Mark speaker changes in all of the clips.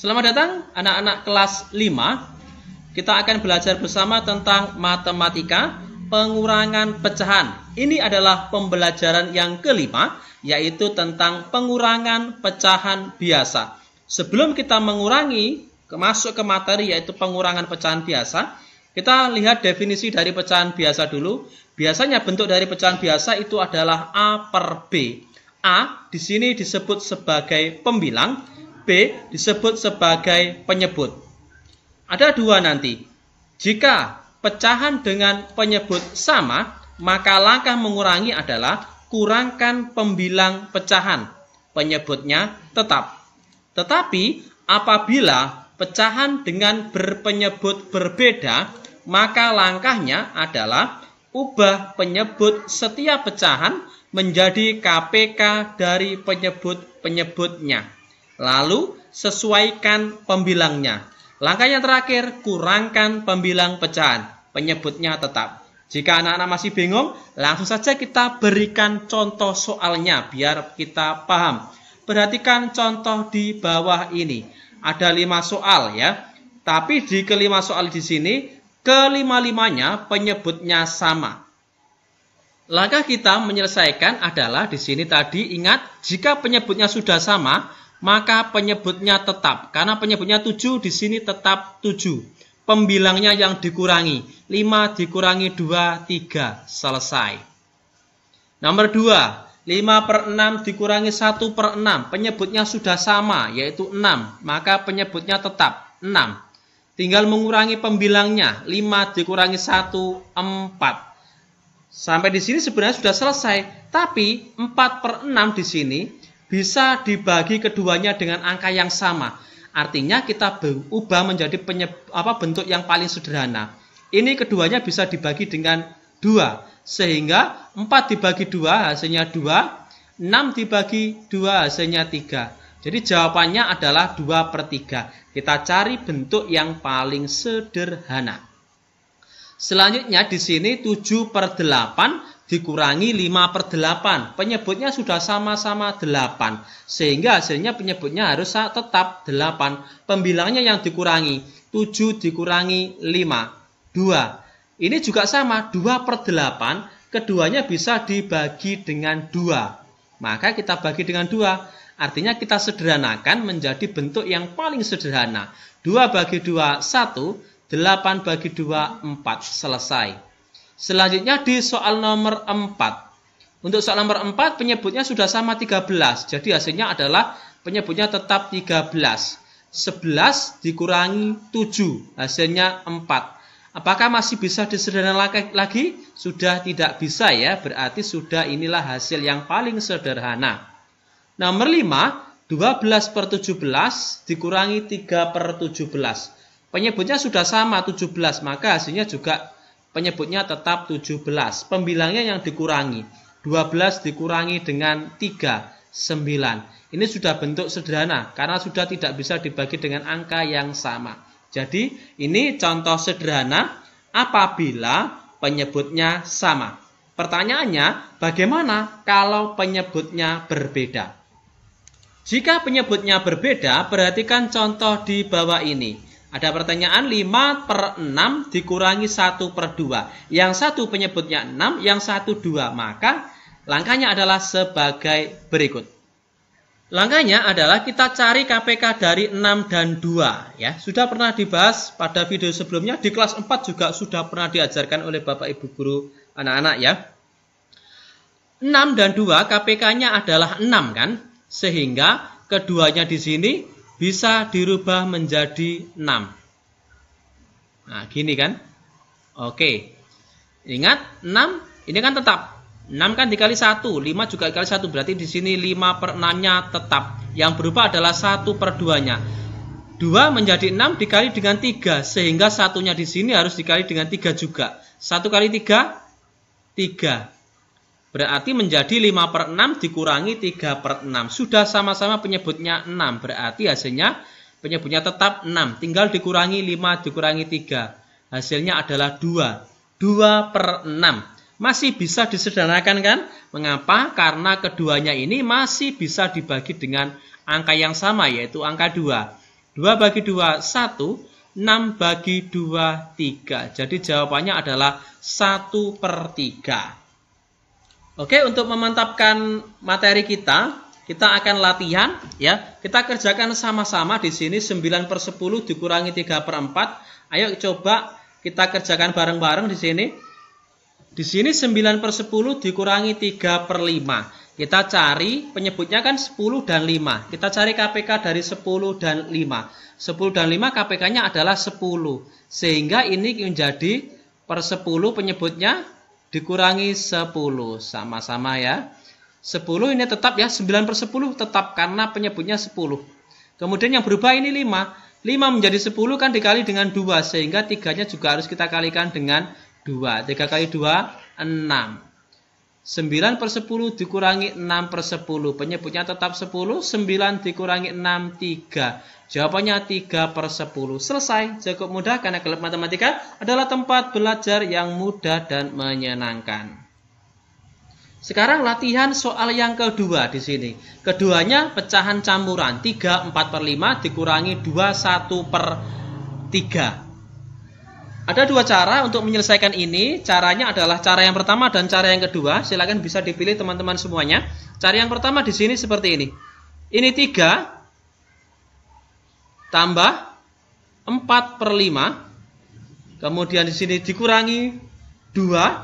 Speaker 1: Selamat datang anak-anak kelas 5. Kita akan belajar bersama tentang matematika pengurangan pecahan. Ini adalah pembelajaran yang kelima, yaitu tentang pengurangan pecahan biasa. Sebelum kita mengurangi, masuk ke materi yaitu pengurangan pecahan biasa, kita lihat definisi dari pecahan biasa dulu. Biasanya bentuk dari pecahan biasa itu adalah A per B. A di sini disebut sebagai pembilang, B disebut sebagai penyebut. Ada dua nanti. Jika pecahan dengan penyebut sama, maka langkah mengurangi adalah kurangkan pembilang pecahan. Penyebutnya tetap. Tetapi apabila pecahan dengan berpenyebut berbeda, maka langkahnya adalah ubah penyebut setiap pecahan menjadi KPK dari penyebut-penyebutnya. Lalu sesuaikan pembilangnya. Langkah yang terakhir, kurangkan pembilang pecahan. Penyebutnya tetap. Jika anak-anak masih bingung, langsung saja kita berikan contoh soalnya biar kita paham. Perhatikan contoh di bawah ini. Ada lima soal ya. Tapi di kelima soal di sini, kelima-limanya penyebutnya sama. Langkah kita menyelesaikan adalah di sini tadi ingat jika penyebutnya sudah sama, maka penyebutnya tetap. Karena penyebutnya 7 di sini tetap 7. Pembilangnya yang dikurangi. 5 dikurangi 2, 3. Selesai. Nomor 2. 5 per 6 dikurangi 1 per 6. Penyebutnya sudah sama, yaitu 6. Maka penyebutnya tetap 6. Tinggal mengurangi pembilangnya. 5 dikurangi 1, 4. Sampai di sini sebenarnya sudah selesai. Tapi 4 per 6 di sini bisa dibagi keduanya dengan angka yang sama. Artinya kita ubah menjadi penyeb, apa, bentuk yang paling sederhana. Ini keduanya bisa dibagi dengan 2. Sehingga 4 dibagi 2 hasilnya 2. 6 dibagi 2 hasilnya 3. Jadi jawabannya adalah 2 per 3. Kita cari bentuk yang paling sederhana. Selanjutnya di sini 7 per 8 dikurangi 5 per 8. Penyebutnya sudah sama-sama 8. Sehingga hasilnya penyebutnya harus tetap 8. Pembilangnya yang dikurangi. 7 dikurangi 5. 2. Ini juga sama. 2 per 8. Keduanya bisa dibagi dengan 2. Maka kita bagi dengan 2. Artinya kita sederhanakan menjadi bentuk yang paling sederhana. 2 bagi 2, 1. 8 bagi 2, 4. Selesai. Selanjutnya di soal nomor 4. Untuk soal nomor 4 penyebutnya sudah sama 13. Jadi hasilnya adalah penyebutnya tetap 13. 11 dikurangi 7. Hasilnya 4. Apakah masih bisa disederhanakan lagi? Sudah tidak bisa ya. Berarti sudah inilah hasil yang paling sederhana. Nomor 5. 12 per 17 dikurangi 3 per 17. Penyebutnya sudah sama 17. Maka hasilnya juga penyebutnya tetap 17. Pembilangnya yang dikurangi. 12 dikurangi dengan 3, 9. Ini sudah bentuk sederhana karena sudah tidak bisa dibagi dengan angka yang sama. Jadi ini contoh sederhana apabila penyebutnya sama. Pertanyaannya, bagaimana kalau penyebutnya berbeda? Jika penyebutnya berbeda, perhatikan contoh di bawah ini. Ada pertanyaan 5 per 6 dikurangi 1 per 2. Yang satu penyebutnya 6, yang satu 2. Maka langkahnya adalah sebagai berikut. Langkahnya adalah kita cari KPK dari 6 dan 2. Ya, sudah pernah dibahas pada video sebelumnya. Di kelas 4 juga sudah pernah diajarkan oleh Bapak Ibu Guru anak-anak ya. 6 dan 2 KPK-nya adalah 6 kan? Sehingga keduanya di sini bisa dirubah menjadi 6. Nah, gini kan? Oke. Ingat, 6 ini kan tetap. 6 kan dikali 1, 5 juga dikali 1. Berarti di sini 5 per 6-nya tetap. Yang berubah adalah 1 per 2-nya. 2 menjadi 6 dikali dengan 3. Sehingga satunya di sini harus dikali dengan 3 juga. 1 kali 3, 3. Berarti menjadi 5 per 6 dikurangi 3 per 6. Sudah sama-sama penyebutnya 6. Berarti hasilnya penyebutnya tetap 6. Tinggal dikurangi 5 dikurangi 3. Hasilnya adalah 2. 2 per 6. Masih bisa disederhanakan kan? Mengapa? Karena keduanya ini masih bisa dibagi dengan angka yang sama yaitu angka 2. 2 bagi 2, 1. 6 bagi 2, 3. Jadi jawabannya adalah 1 per 3. Oke, untuk memantapkan materi kita, kita akan latihan ya. Kita kerjakan sama-sama di sini 9 per 10 dikurangi 3 per 4. Ayo coba kita kerjakan bareng-bareng di sini. Di sini 9 per 10 dikurangi 3 per 5. Kita cari penyebutnya kan 10 dan 5. Kita cari KPK dari 10 dan 5. 10 dan 5 KPK-nya adalah 10. Sehingga ini menjadi per 10 penyebutnya dikurangi 10 sama-sama ya 10 ini tetap ya 9 per 10 tetap karena penyebutnya 10 kemudian yang berubah ini 5 5 menjadi 10 kan dikali dengan 2 sehingga tiganya juga harus kita kalikan dengan 2 3 kali 2 6 9 per 10 dikurangi 6 per 10. Penyebutnya tetap 10. 9 dikurangi 6, 3. Jawabannya 3 per 10. Selesai. Cukup mudah karena gelap matematika adalah tempat belajar yang mudah dan menyenangkan. Sekarang latihan soal yang kedua di sini. Keduanya pecahan campuran. 3, 4 per 5 dikurangi 2, 1 per 3. Ada dua cara untuk menyelesaikan ini. Caranya adalah cara yang pertama dan cara yang kedua. Silakan bisa dipilih teman-teman semuanya. Cara yang pertama di sini seperti ini. Ini 3 tambah 4 per 5. Kemudian di sini dikurangi 2.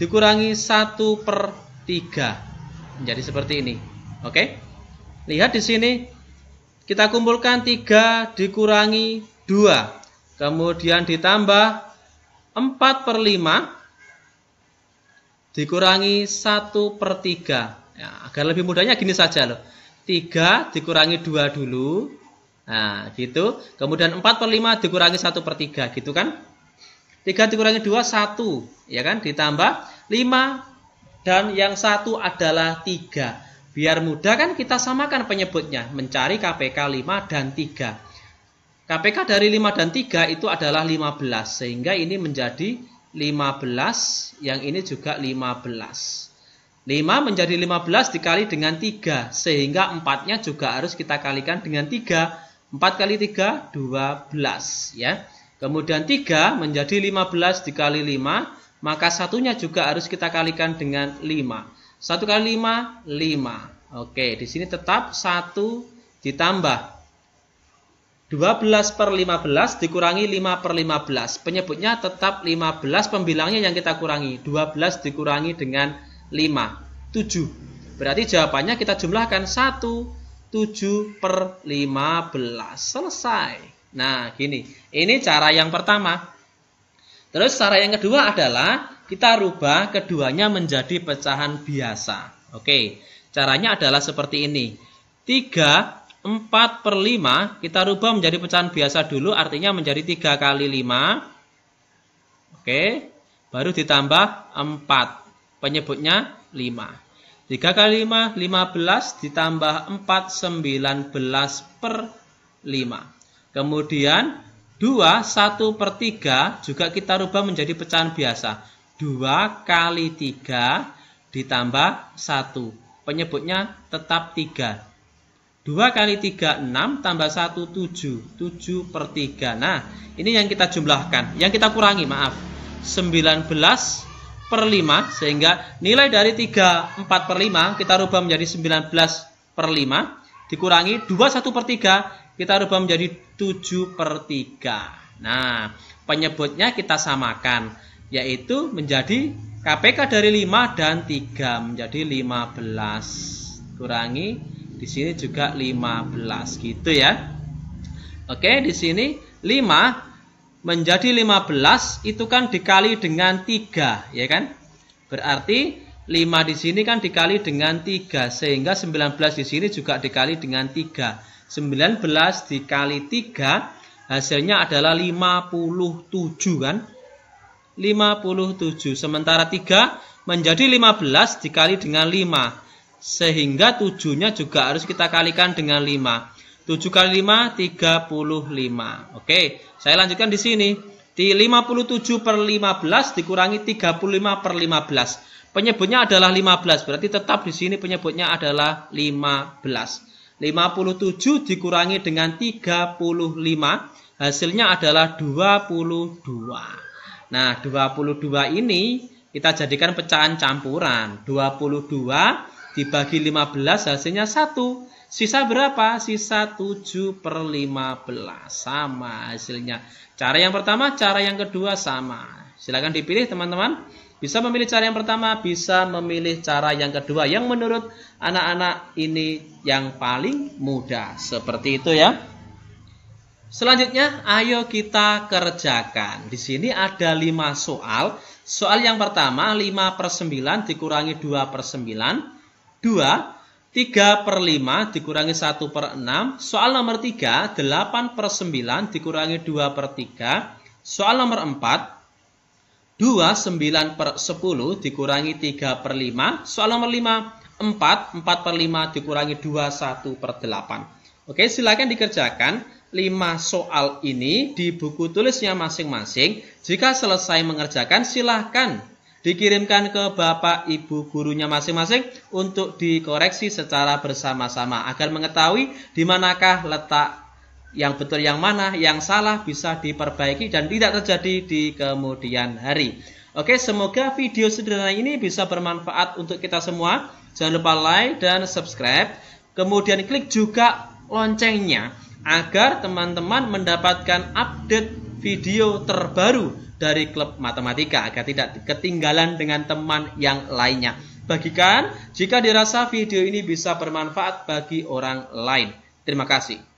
Speaker 1: Dikurangi 1 per 3. Menjadi seperti ini. Oke. Lihat di sini. Kita kumpulkan 3 dikurangi 2 Kemudian ditambah 4 per 5 dikurangi 1 per 3. Ya, agar lebih mudahnya gini saja loh. 3 dikurangi 2 dulu. Nah, gitu. Kemudian 4 per 5 dikurangi 1 per 3, gitu kan? 3 dikurangi 2, 1. Ya kan? Ditambah 5 dan yang 1 adalah 3. Biar mudah kan kita samakan penyebutnya. Mencari KPK 5 dan 3. KPK dari 5 dan 3 itu adalah 15 sehingga ini menjadi 15 yang ini juga 15 5 menjadi 15 dikali dengan 3 sehingga 4 nya juga harus kita kalikan dengan 3 4 kali 3 12 ya kemudian 3 menjadi 15 dikali 5 maka satunya juga harus kita kalikan dengan 5 1 kali 5 5 Oke di sini tetap 1 ditambah 12 per 15 dikurangi 5 per 15. Penyebutnya tetap 15, pembilangnya yang kita kurangi. 12 dikurangi dengan 5, 7. Berarti jawabannya kita jumlahkan 1, 7 per 15. Selesai. Nah, gini. Ini cara yang pertama. Terus cara yang kedua adalah kita rubah keduanya menjadi pecahan biasa. Oke, caranya adalah seperti ini. 3 4 per 5 kita rubah menjadi pecahan biasa dulu artinya menjadi 3 kali 5 oke baru ditambah 4 penyebutnya 5 3 kali 5 15 ditambah 4 19 per 5 kemudian 2 1 per 3 juga kita rubah menjadi pecahan biasa 2 kali 3 ditambah 1 penyebutnya tetap 3 2 kali 3, 6 tambah 1, 7 7 per 3 Nah, ini yang kita jumlahkan Yang kita kurangi, maaf 19 per 5 Sehingga nilai dari 3, 4 per 5 Kita rubah menjadi 19 per 5 Dikurangi 2, 1 per 3 Kita rubah menjadi 7 per 3 Nah, penyebutnya kita samakan Yaitu menjadi KPK dari 5 dan 3 Menjadi 15 Kurangi di sini juga 15 gitu ya. Oke, di sini 5 menjadi 15 itu kan dikali dengan 3, ya kan? Berarti 5 di sini kan dikali dengan 3 sehingga 19 di sini juga dikali dengan 3. 19 dikali 3 hasilnya adalah 57 kan? 57 sementara 3 menjadi 15 dikali dengan 5 sehingga 7-nya juga harus kita kalikan dengan 5. 7 kali 5, 35. Oke, saya lanjutkan di sini. Di 57 per 15 dikurangi 35 per 15. Penyebutnya adalah 15, berarti tetap di sini penyebutnya adalah 15. 57 dikurangi dengan 35, hasilnya adalah 22. Nah, 22 ini kita jadikan pecahan campuran. 22 dibagi 15 hasilnya 1. Sisa berapa? Sisa 7 per 15. Sama hasilnya. Cara yang pertama, cara yang kedua sama. Silahkan dipilih teman-teman. Bisa memilih cara yang pertama, bisa memilih cara yang kedua. Yang menurut anak-anak ini yang paling mudah. Seperti itu ya. Selanjutnya, ayo kita kerjakan. Di sini ada 5 soal. Soal yang pertama, 5 per 9 dikurangi 2 per 9. 2, 3 per 5 dikurangi 1 per 6. Soal nomor 3, 8 per 9 dikurangi 2 per 3. Soal nomor 4, 2, 9 per 10 dikurangi 3 per 5. Soal nomor 5, 4, 4 per 5 dikurangi 2, 1 per 8. Oke, silakan dikerjakan. 5 soal ini di buku tulisnya masing-masing. Jika selesai mengerjakan, silahkan dikirimkan ke bapak ibu gurunya masing-masing untuk dikoreksi secara bersama-sama agar mengetahui di manakah letak yang betul yang mana, yang salah bisa diperbaiki dan tidak terjadi di kemudian hari. Oke, semoga video sederhana ini bisa bermanfaat untuk kita semua. Jangan lupa like dan subscribe. Kemudian klik juga loncengnya agar teman-teman mendapatkan update video terbaru dari klub matematika agar tidak ketinggalan dengan teman yang lainnya. Bagikan jika dirasa video ini bisa bermanfaat bagi orang lain. Terima kasih.